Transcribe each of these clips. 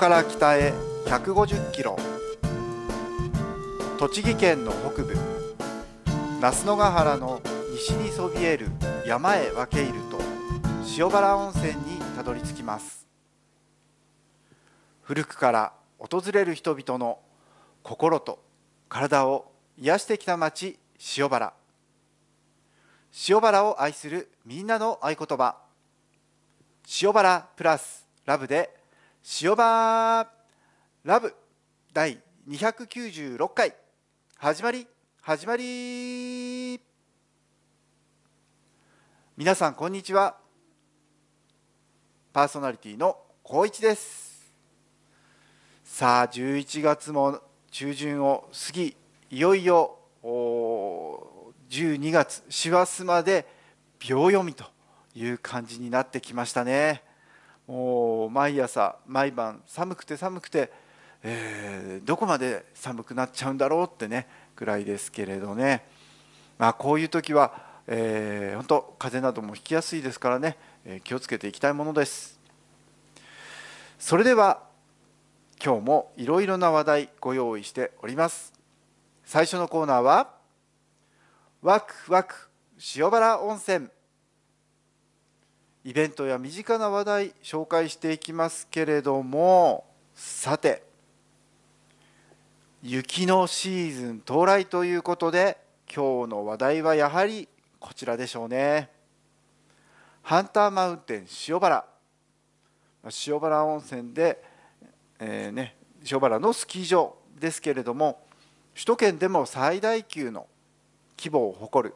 から北へ150キロ栃木県の北部那須野ヶ原の西にそびえる山へ分け入ると塩原温泉にたどり着きます古くから訪れる人々の心と体を癒してきた町塩原塩原を愛するみんなの合言葉塩原プラスラブで塩バーラブ第296回始まり始まり皆さんこんにちはパーソナリティの光一ですさあ11月も中旬を過ぎいよいよ12月師走まで秒読みという感じになってきましたね。毎朝毎晩寒くて寒くて、えー、どこまで寒くなっちゃうんだろうってねくらいですけれどね、まあ、こういう時は、えー、本当風邪などもひきやすいですからね、えー、気をつけていきたいものです。それでは今日もいろいろな話題ご用意しております最初のコーナーは「ワクワク塩原温泉」イベントや身近な話題紹介していきますけれどもさて雪のシーズン到来ということで今日の話題はやはりこちらでしょうねハンターマウンテン塩原塩原温泉で、えー、ね、塩原のスキー場ですけれども首都圏でも最大級の規模を誇る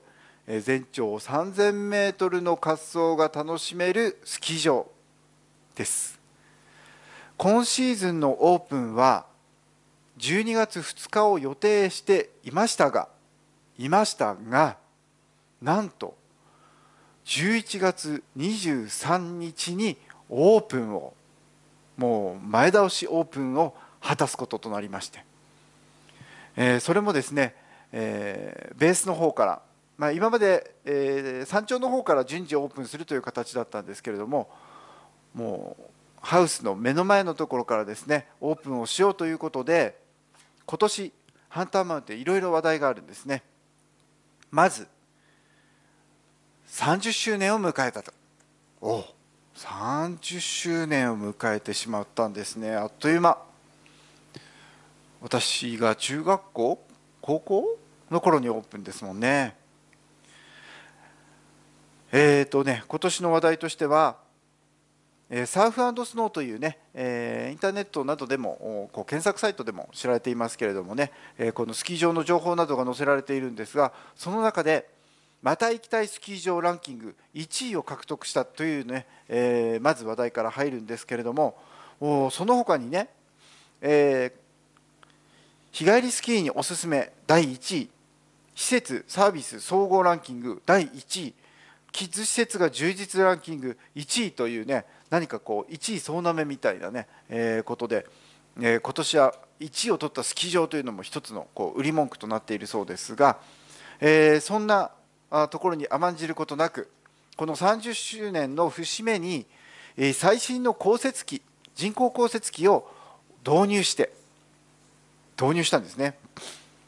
全長3000メートルの滑走が楽しめるスキー場です今シーズンのオープンは12月2日を予定していましたがいましたがなんと11月23日にオープンをもう前倒しオープンを果たすこととなりまして、えー、それもですね、えー、ベースの方からまあ、今まで、えー、山頂の方から順次オープンするという形だったんですけれどももうハウスの目の前のところからですねオープンをしようということで今年ハンターマウンテンいろいろ話題があるんですねまず30周年を迎えたとおお30周年を迎えてしまったんですねあっという間私が中学校高校の頃にオープンですもんねえっ、ー、とね、今年の話題としては、えサーフスノーというね、えインターネットなどでもこう検索サイトでも知られていますけれどもね、えこのスキー場の情報などが載せられているんですがその中でまた行きたいスキー場ランキング1位を獲得したというね、えまず話題から入るんですけれどもその他にね、え日帰りスキーにおすすめ第1位施設サービス総合ランキング第1位キッズ施設が充実ランキング1位というね何かこう1位総なめみたいなね、えー、ことで、えー、今年は1位を取ったスキー場というのも一つのこう売り文句となっているそうですが、えー、そんなところに甘んじることなくこの30周年の節目に、え最新の降雪機人工降雪機を導入して導入したんですね、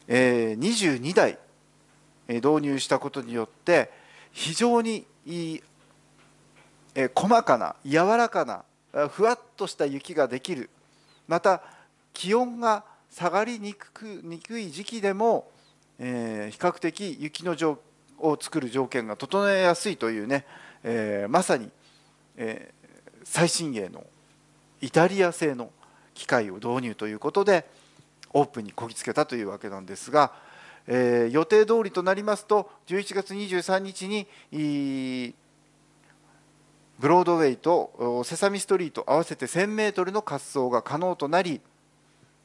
え22台導入したことによって非常に細かな柔らかなふわっとした雪ができるまた気温が下がりにくくにくい時期でも、えー、比較的雪の状を作る条件が整えやすいというね、えー、まさに、えー、最新鋭のイタリア製の機械を導入ということでオープンにこぎつけたというわけなんですが。えー、予定通りとなりますと11月23日にブロードウェイとセサミストリート合わせて 1000m の滑走が可能となり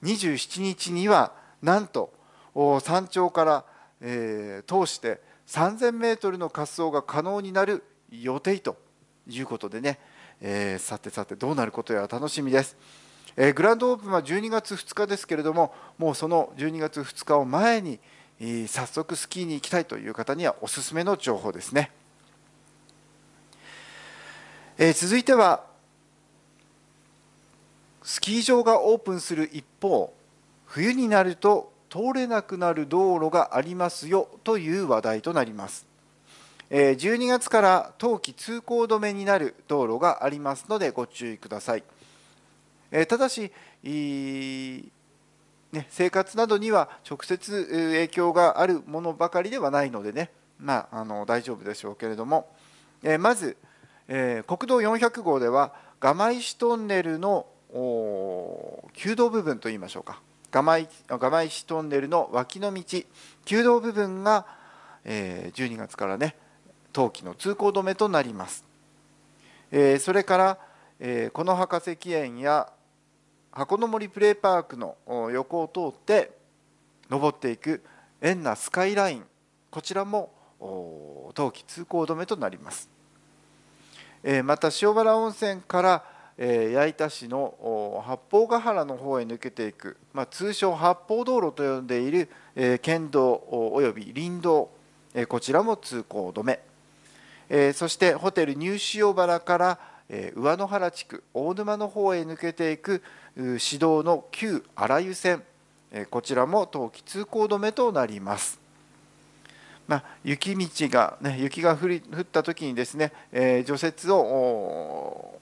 27日にはなんと山頂から、えー、通して 3000m の滑走が可能になる予定ということでね、えー、さてさてどうなることやら楽しみです。えー、グランドオープンは12月2日ですけれどももうその12月2日を前に、早速スキーに行きたいという方にはおすすめの情報ですね、え続いてはスキー場がオープンする一方冬になると通れなくなる道路がありますよという話題となります12月から冬季通行止めになる道路がありますのでご注意くださいただしね、生活などには直接影響があるものばかりではないのでね、まあ、あの大丈夫でしょうけれども、えー、まず、えー、国道400号では釜石トンネルの旧道部分といいましょうか釜石トンネルの脇の道旧道部分が、えー、12月からね冬季の通行止めとなります、えー、それから、えー、この博士記念や箱の森プレイパークの横を通って登っていく円なスカイラインこちらも冬季通行止めとなります、えまた塩原温泉から矢板市の八方ヶ原の方へ抜けていく、まあ、通称八方道路と呼んでいる、え県道および林道、えこちらも通行止め、えそしてホテルニュー塩原から上野原地区大沼の方へ抜けていく市道の旧荒湯線こちらも冬季通行止めとなります。まあ、雪道が、ね、雪が降り降った時にですね、えー、除雪を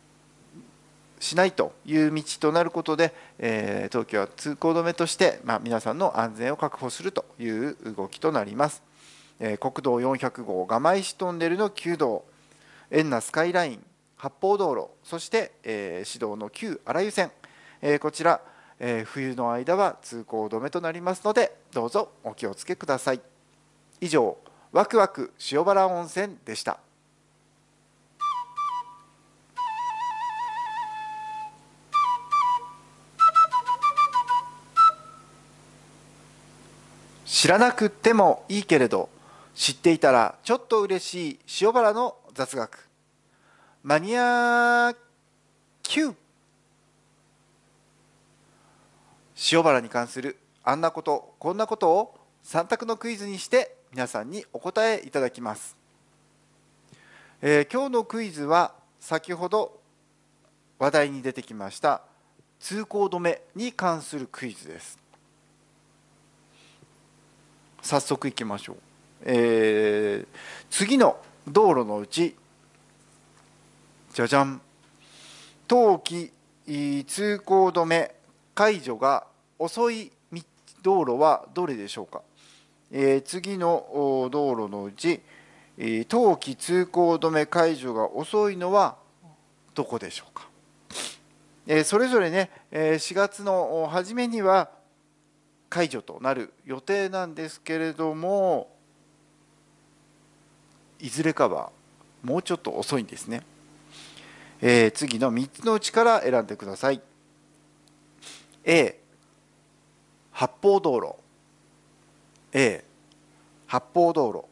しないという道となることで、えー、東京は通行止めとして、まあ、皆さんの安全を確保するという動きとなります。えー、国道400号釜石トンネルの9道、園那スカイライン、八方道路そして、え道指導の旧荒湯線、えこちら、え冬の間は通行止めとなりますのでどうぞお気をつけください以上わくわく塩原温泉でした知らなくってもいいけれど知っていたらちょっと嬉しい塩原の雑学マニア Q 塩原に関するあんなことこんなことを3択のクイズにして皆さんにお答えいただきます、えー、今日のクイズは先ほど話題に出てきました通行止めに関するクイズです早速いきましょう、えー、次の道路のうちじゃじゃん冬季通行止め解除が遅い道路はどれでしょうか、えー、次の道路のうち、え冬季通行止め解除が遅いのはどこでしょうか、えー、それぞれね、え4月の初めには解除となる予定なんですけれどもいずれかはもうちょっと遅いんですね。えー、次の3つのうちから選んでください A 八方道路 A 八方道路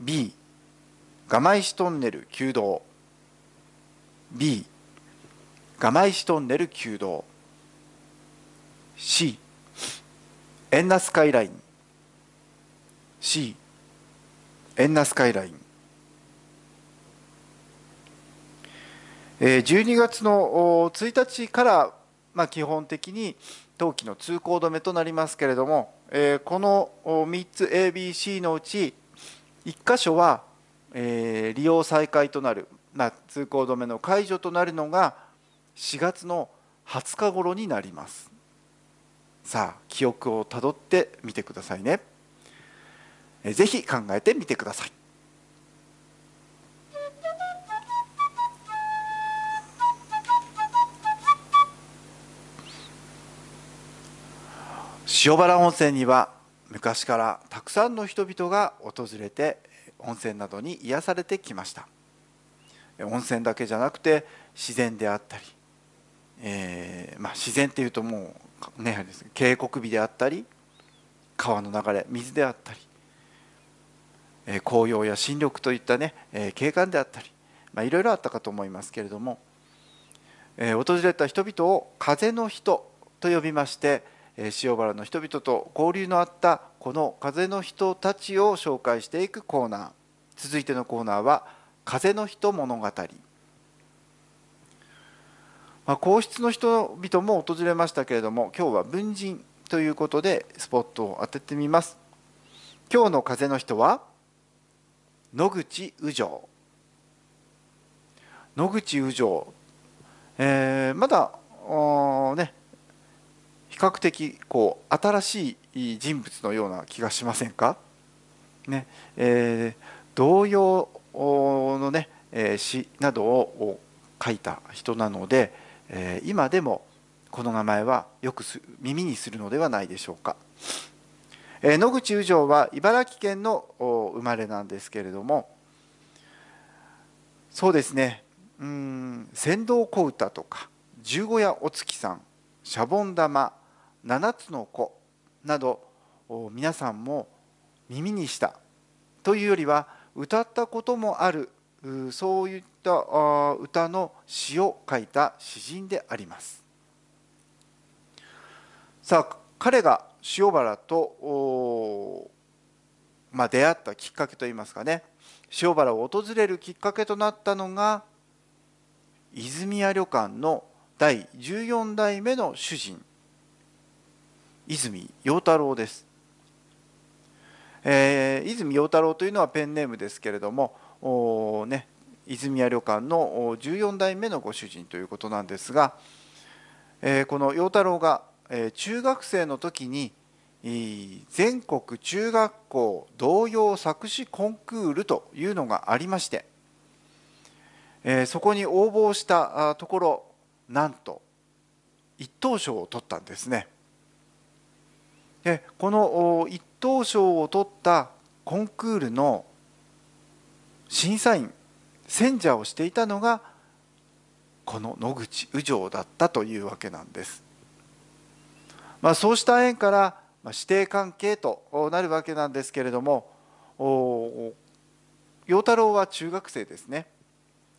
B 釜石トンネル旧道 B 釜石トンネル旧道 C エンナスカイライン C エンナスカイライン12月の1日から、まあ、基本的に冬季の通行止めとなりますけれども、えー、この3つ ABC のうち1箇所は、えー、利用再開となる、まあ、通行止めの解除となるのが4月の20日頃になりますさあ記憶をたどってみてくださいね是非考えてみてください塩原温泉には昔からたくさんの人々が訪れて温泉などに癒されてきました温泉だけじゃなくて自然であったり、えー、まあ、自然っていうともうね渓谷美であったり川の流れ水であったり、え紅葉や新緑といったね、え景観であったり、まあ、いろいろあったかと思いますけれども、え訪れた人々を風の人と呼びまして塩原の人々と交流のあったこの風の人たちを紹介していくコーナー続いてのコーナーは「風の人物語」まあ、皇室の人々も訪れましたけれども今日は文人ということでスポットを当ててみます今日の風の人は野口右城野口右城、えー、まだね較的こう新しい人物のような気がしませんか、ねえー、童謡のね、え詩などを書いた人なので、え今でもこの名前はよく耳にするのではないでしょうか。え野口宇城は茨城県の生まれなんですけれどもそうですねうん船頭小唄とか十五夜お月さんシャボン玉七つの子など皆さんも耳にしたというよりは歌ったこともあるそういった歌の詩を書いた詩人でありますさあ彼が塩原と、まあ、出会ったきっかけといいますかね塩原を訪れるきっかけとなったのが泉屋旅館の第14代目の主人泉陽太郎です、えー、泉陽太郎というのはペンネームですけれどもお、ね、泉屋旅館の14代目のご主人ということなんですが、えー、この陽太郎が、えー、中学生の時に全国中学校童謡作詞コンクールというのがありまして、えー、そこに応募したところなんと一等賞を取ったんですね。でこの一等賞を取ったコンクールの審査員選者をしていたのがこの野口右條だったというわけなんです。まあ、そうした縁から師弟関係となるわけなんですけれども陽太郎は中学生ですね、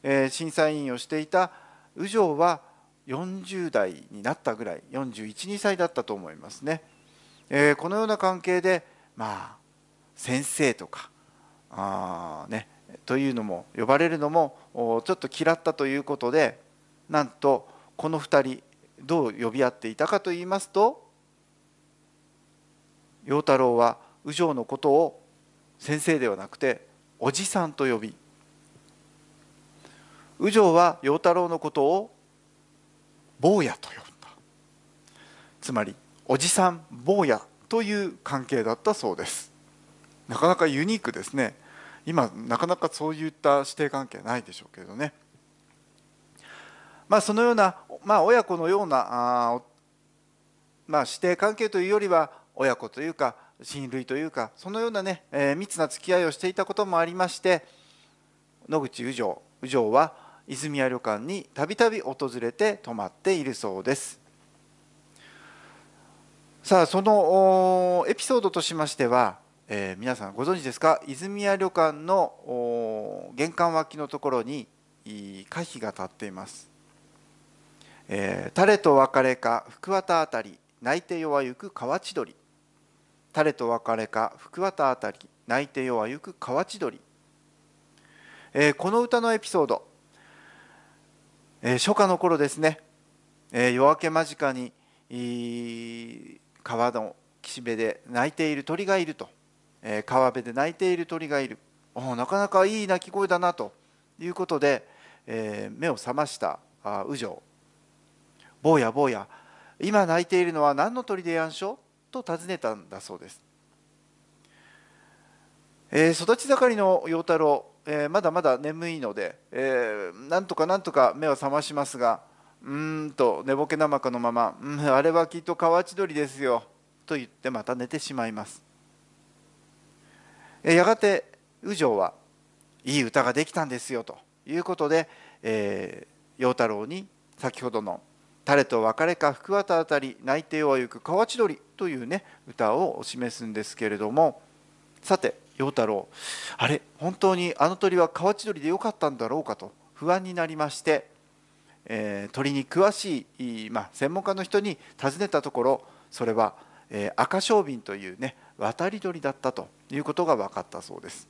えー、審査員をしていた右條は40代になったぐらい412歳だったと思いますね。えー、このような関係でまあ先生とかあ、ね、というのも呼ばれるのもちょっと嫌ったということでなんとこの2人どう呼び合っていたかといいますと陽太郎は右上のことを先生ではなくておじさんと呼び右上は陽太郎のことを坊やと呼んだつまりおじさん坊やという関係だったそうですなかなかユニークですね今なかなかそういった指定関係ないでしょうけどねまあそのような、まあ、親子のようなあ、まあ、指定関係というよりは親子というか親類というかそのようなね、えー、密な付き合いをしていたこともありまして野口宇城宇城は泉谷旅館にたびたび訪れて泊まっているそうですさあそのエピソードとしましては、えー、皆さんご存知ですか泉谷旅館の玄関脇のところに可否が立っています、えー、誰と別れか福綿あたり泣いて弱ゆく河千鳥誰と別れか福綿あたり泣いて弱ゆく河千鳥、えー、この歌のエピソード、えー、初夏の頃ですね、えー、夜明け間近に川の岸辺で鳴いている鳥がいると、えー、川辺で鳴いている鳥がいるおなかなかいい鳴き声だなということで、えー、目を覚ました右女坊や坊や今鳴いているのは何の鳥でやんしょと尋ねたんだそうです、えー、育ち盛りの陽太郎、えー、まだまだ眠いので、えー、なんとかなんとか目を覚ましますがうんと寝ぼけなまかのまま「うんあれはきっと河内鳥ですよ」と言ってまた寝てしまいますやがて右條はいい歌ができたんですよということで、えー、陽太郎に先ほどの「誰と別れか福渡あたり内定はゆく河内鳥」というね歌をお示すんですけれどもさて陽太郎あれ本当にあの鳥は河内鳥でよかったんだろうかと不安になりましてえー、鳥に詳しい、まあ、専門家の人に尋ねたところそれは、えー、赤小瓶というね渡り鳥だったということが分かったそうです。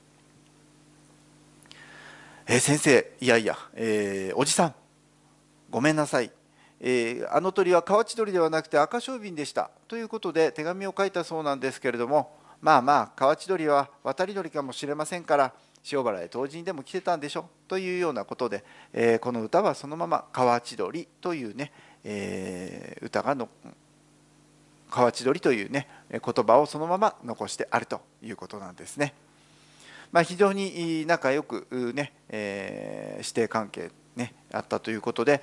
えー、先生いやいや、えー、おじさんごめんなさい、えー、あの鳥は河内鳥ではなくて赤小瓶でしたということで手紙を書いたそうなんですけれどもまあまあ河内鳥は渡り鳥かもしれませんから塩原へ時にでも来てたんでしょというようなことで、えー、この歌はそのまま「河千鳥」というね、えー、歌がの河千鳥というね言葉をそのまま残してあるということなんですね。まあ、非常に仲良くね、えー、師弟関係ねあったということで、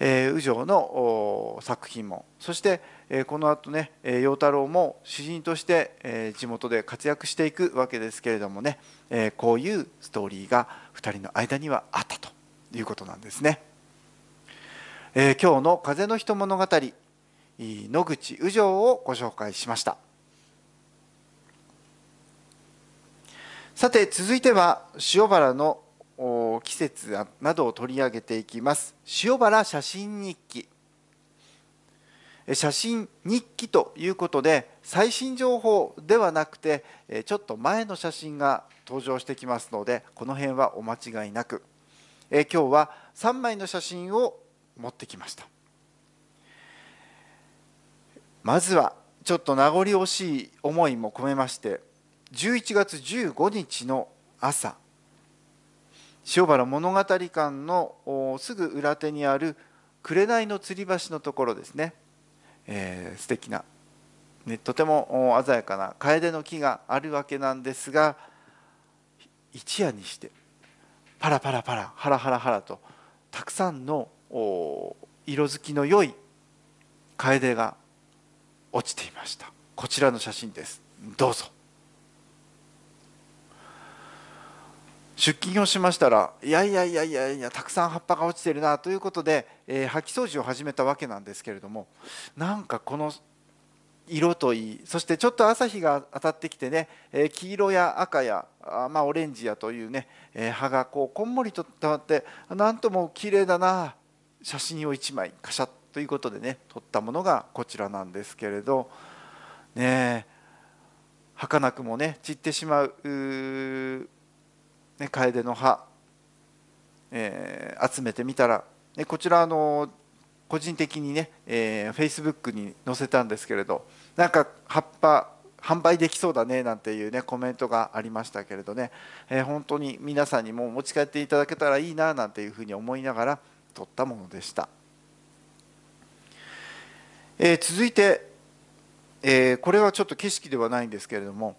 え右條の作品もそしてこのあとね陽太郎も詩人として地元で活躍していくわけですけれどもねこういうストーリーが2人の間にはあったということなんですね。え今日の「風の人物語」野口右條をご紹介しましたさて続いては塩原の季節などを取り上げていきます塩原写真日記写真日記ということで最新情報ではなくてちょっと前の写真が登場してきますのでこの辺はお間違いなく今日は3枚の写真を持ってきましたまずはちょっと名残惜しい思いも込めまして11月15日の朝塩原物語館のすぐ裏手にある紅の吊り橋のところですね、えー、素敵な、ね、とても鮮やかな楓の木があるわけなんですが一夜にしてパラパラパラハラハラハラとたくさんの色づきの良い楓が落ちていましたこちらの写真ですどうぞ出勤をしましたらいやいやいやいやいやたくさん葉っぱが落ちてるなということで、えー、掃き掃除を始めたわけなんですけれどもなんかこの色といいそしてちょっと朝日が当たってきてね、え黄色や赤やあ、まあ、オレンジやというね、え葉がこうこんもりと伝わってなんとも綺麗だな写真を1枚カシャッということでね撮ったものがこちらなんですけれどねえ儚くもね散ってしまうね、カエデの葉、えー、集めてみたら、ね、こちらあの個人的にね、えェイスブックに載せたんですけれどなんか葉っぱ販売できそうだねなんていうねコメントがありましたけれどね、えー、本当に皆さんにも持ち帰っていただけたらいいななんていうふうに思いながら撮ったものでした、えー、続いて、えー、これはちょっと景色ではないんですけれども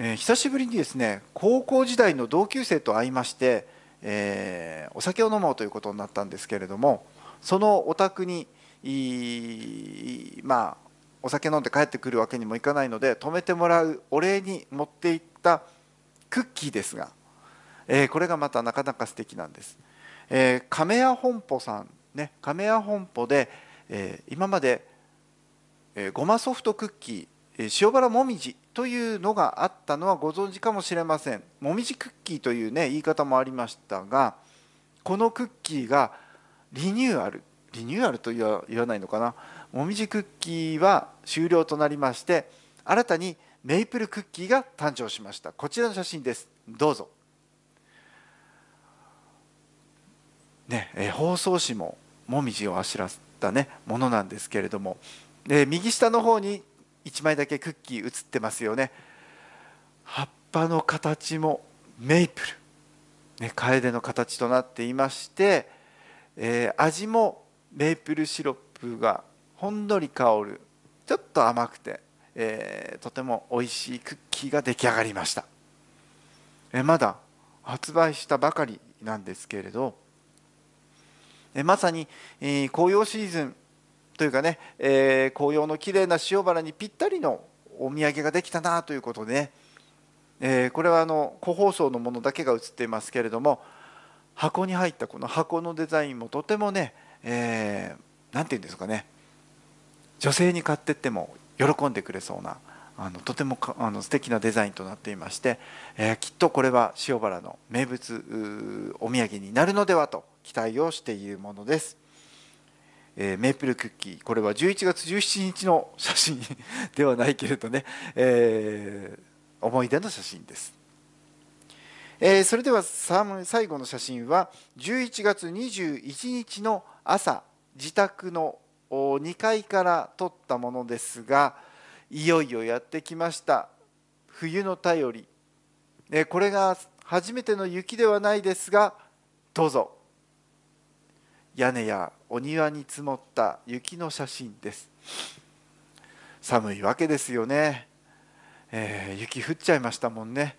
えー、久しぶりにですね高校時代の同級生と会いまして、えー、お酒を飲もうということになったんですけれどもそのお宅にまあお酒飲んで帰ってくるわけにもいかないので泊めてもらうお礼に持っていったクッキーですが、えー、これがまたなかなか素敵なんです。えー、亀屋本舗さんね亀屋本舗で、えー、今まで、えー、ごまソフトクッキー、えー、塩原もみじというのがあったのはご存知かもしれませんもみじクッキーというね言い方もありましたがこのクッキーがリニューアルリニューアルと言わないのかなもみじクッキーは終了となりまして新たにメイプルクッキーが誕生しましたこちらの写真ですどうぞねえ包装紙ももみじをあしらったねものなんですけれども、で右下の方に1枚だけクッキー写ってますよね葉っぱの形もメイプル、ね、カエデの形となっていまして、えー、味もメイプルシロップがほんのり香るちょっと甘くて、えー、とても美味しいクッキーが出来上がりました、えー、まだ発売したばかりなんですけれど、えまさに、え紅葉シーズンというかね、えー、紅葉の綺麗な塩原にぴったりのお土産ができたなということでね、えー、これはあの個包装のものだけが映っていますけれども箱に入ったこの箱のデザインもとてもね何、えー、て言うんですかね女性に買ってっても喜んでくれそうなあのとてもかあの素敵なデザインとなっていまして、えー、きっとこれは塩原の名物お土産になるのではと期待をしているものです。えー、メープルクッキーこれは11月17日の写真ではないけれどね、えー、思い出の写真です。えー、それでは最後の写真は11月21日の朝自宅の2階から撮ったものですがいよいよやってきました冬の便り、えー、これが初めての雪ではないですがどうぞ屋根やお庭に積もった雪の写真です寒いわけですよね、えー、雪降っちゃいましたもんね、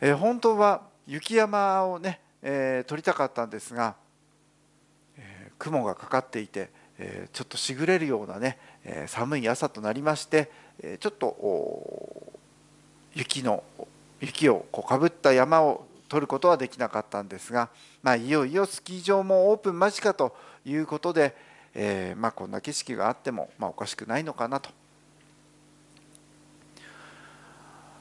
えー、本当は雪山をね、えー、撮りたかったんですが、え雲がかかっていて、えちょっとしぐれるようなね、え寒い朝となりまして、えちょっと雪の雪をこうかぶった山を撮ることはできなかったんですが、まあ、いよいよスキー場もオープン間近ということで、えー、まあ、こんな景色があっても、まあ、おかしくないのかなと。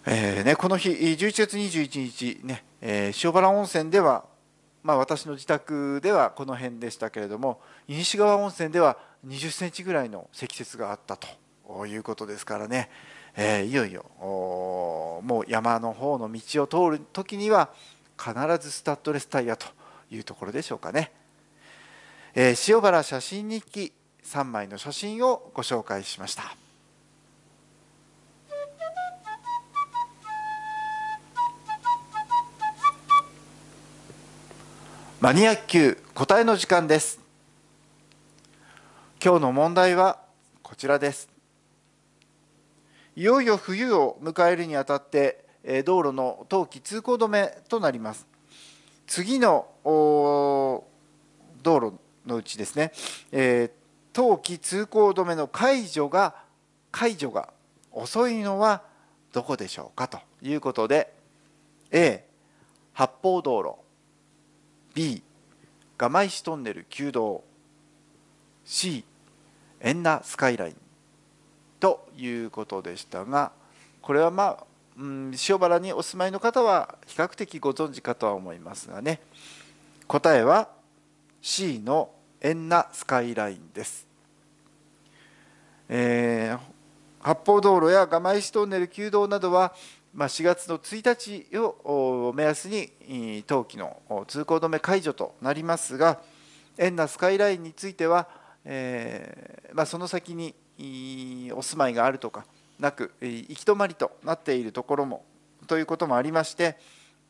えーね、この日11月21日ね、ねえー、塩原温泉では、まあ、私の自宅ではこの辺でしたけれども西川温泉では20センチぐらいの積雪があったということですからね、えー、いよいよもう山の方の道を通る時には必ずスタッドレスタイヤというところでしょうかね。えー、塩原写真日記3枚の写真をご紹介しました。マニアック答えの時間です今日の問題はこちらですいよいよ冬を迎えるにあたって道路の冬季通行止めとなります次の道路うちですね、えー、冬季通行止めの解除が解除が遅いのはどこでしょうかということで A 八方道路 B 釜石トンネル旧道 C 円ナスカイラインということでしたがこれはまあ、うん、塩原にお住まいの方は比較的ご存知かとは思いますがね答えは C のエンナスカイラインです、えー、八方道路や釜石トンネル旧道などは、まあ、4月の1日を目安に冬季の通行止め解除となりますがエンナスカイラインについては、えー、まあ、その先にお住まいがあるとかなく行き止まりとなっているところもということもありまして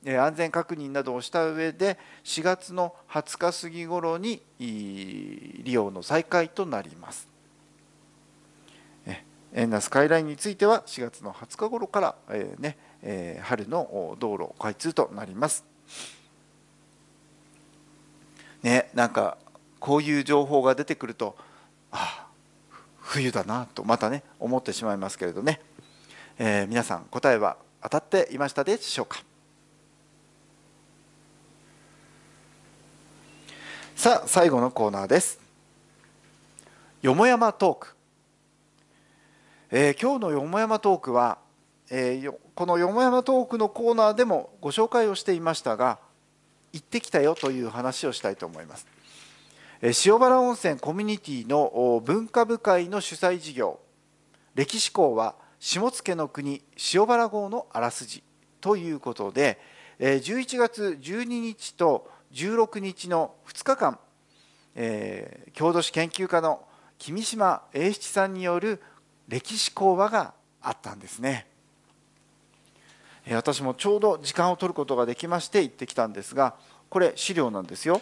安全確認などをした上で4月の20日過ぎ頃に利用の再開となります円那スカイラインについては4月の20日頃から、えーねえー、春の道路開通となりますねなんかこういう情報が出てくるとああ冬だなとまたね思ってしまいますけれどね、えー、皆さん答えは当たっていましたでしょうかさあ最後のコーナーですよもやまトーク、えー、今日のよもやまトークは、えー、このよもやまトークのコーナーでもご紹介をしていましたが行ってきたよという話をしたいと思います、えー、塩原温泉コミュニティの文化部会の主催事業歴史校は下野の国塩原号のあらすじということで、えー、11月12日と16日の2日間、えー、郷土史研究家の君島英七さんによる歴史講話があったんですね、えー、私もちょうど時間を取ることができまして行ってきたんですがこれ資料なんですよ、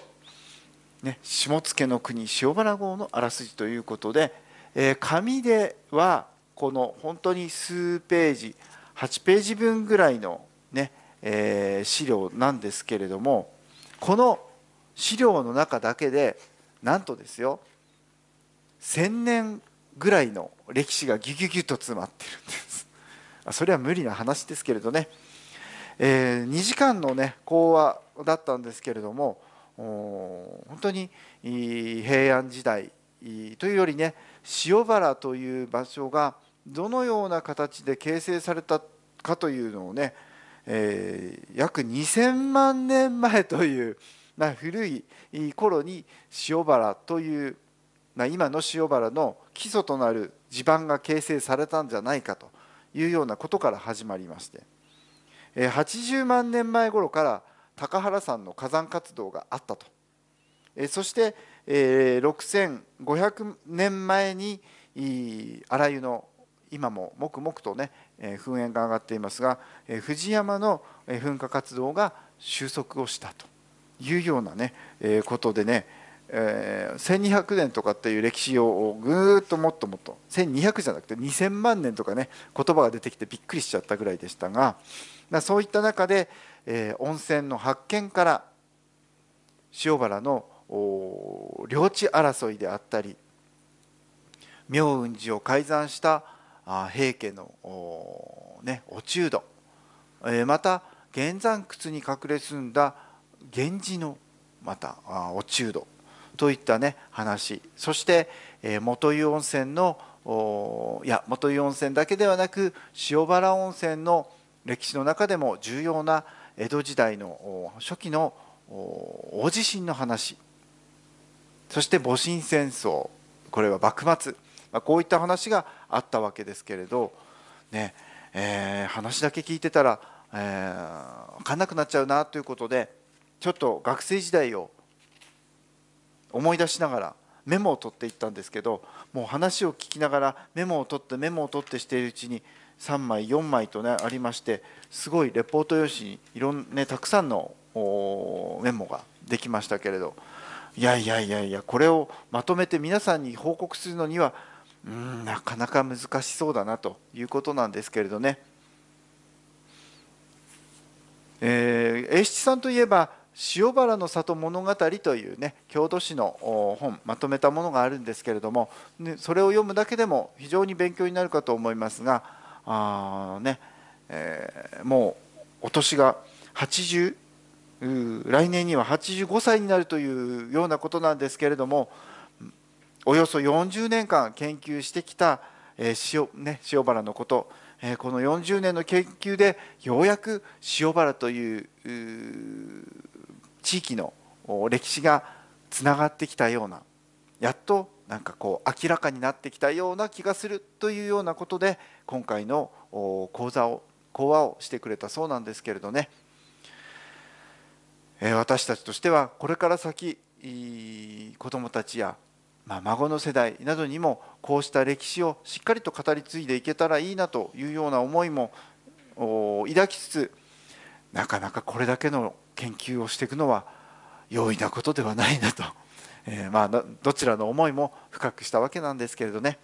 ね、下野の国塩原号のあらすじということで、えー、紙ではこの本当に数ページ8ページ分ぐらいのね、えー、資料なんですけれどもこの資料の中だけでなんとですよ1,000年ぐらいの歴史がギュギュギュと詰まってるんですそれは無理な話ですけれどね、えー、2時間のね講話だったんですけれども本当に平安時代というよりね塩原という場所がどのような形で形成されたかというのをねえー、約2,000万年前という、まあ、古い頃に塩原という、まあ、今の塩原の基礎となる地盤が形成されたんじゃないかというようなことから始まりまして、えー、80万年前頃から高原山の火山活動があったと、えー、そして、えー、6500年前に荒湯の今も黙々とね噴煙が上がっていますが藤山の噴火活動が収束をしたというようなねことでね1200年とかっていう歴史をぐーっともっともっと1200じゃなくて2000万年とかね言葉が出てきてびっくりしちゃったぐらいでしたがそういった中で温泉の発見から塩原の領地争いであったり明雲寺を改ざんした平家のね落中土また玄山窟に隠れ住んだ源氏のまた落中土といったね話そして元湯温泉のいや元湯温泉だけではなく塩原温泉の歴史の中でも重要な江戸時代の初期の大地震の話そして戊辰戦争これは幕末まあ、こういった話があったわけですけれど、ねえー、話だけ聞いてたら、えー、分かんなくなっちゃうなということでちょっと学生時代を思い出しながらメモを取っていったんですけどもう話を聞きながらメモを取ってメモを取ってしているうちに3枚4枚とねありましてすごいレポート用紙にいろんねたくさんのメモができましたけれどいやいやいやいやこれをまとめて皆さんに報告するのにはうんなかなか難しそうだなということなんですけれどね。えー、英七さんといえば塩原の里物語というね郷土史の本まとめたものがあるんですけれども、ね、それを読むだけでも非常に勉強になるかと思いますがあ、ねえー、もうお年が80来年には85歳になるというようなことなんですけれどもおよそ40年間研究してきた塩,、ね、塩原のことこの40年の研究でようやく塩原という地域の歴史がつながってきたようなやっとなんかこう明らかになってきたような気がするというようなことで今回の講座を講話をしてくれたそうなんですけれどね私たちとしてはこれから先子どもたちやまあ、孫の世代などにもこうした歴史をしっかりと語り継いでいけたらいいなというような思いも抱きつつなかなかこれだけの研究をしていくのは容易なことではないなと、えー、まあ、どちらの思いも深くしたわけなんですけれどね、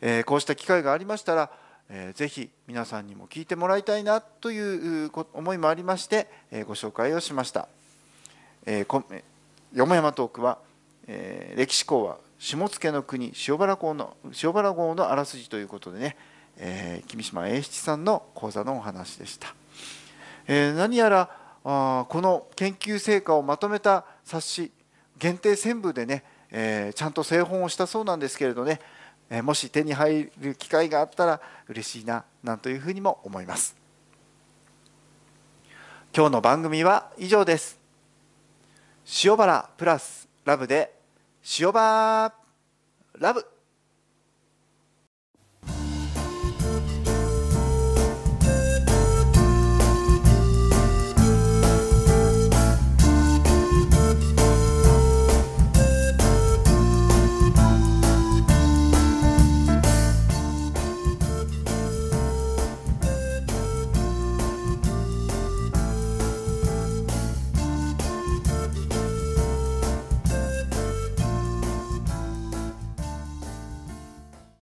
えー、こうした機会がありましたら、えー、ぜひ皆さんにも聞いてもらいたいなという思いもありまして、えご紹介をしました。えー、山トークはえー、歴史校は下野の国塩原校の塩原号のあらすじということでね、えー、君島英七さんの講座のお話でした、えー、何やらあこの研究成果をまとめた冊子限定1000部でね、えー、ちゃんと製本をしたそうなんですけれどね、えもし手に入る機会があったら嬉しいななんというふうにも思います今日の番組は以上です塩原プラスラブで塩ーラブ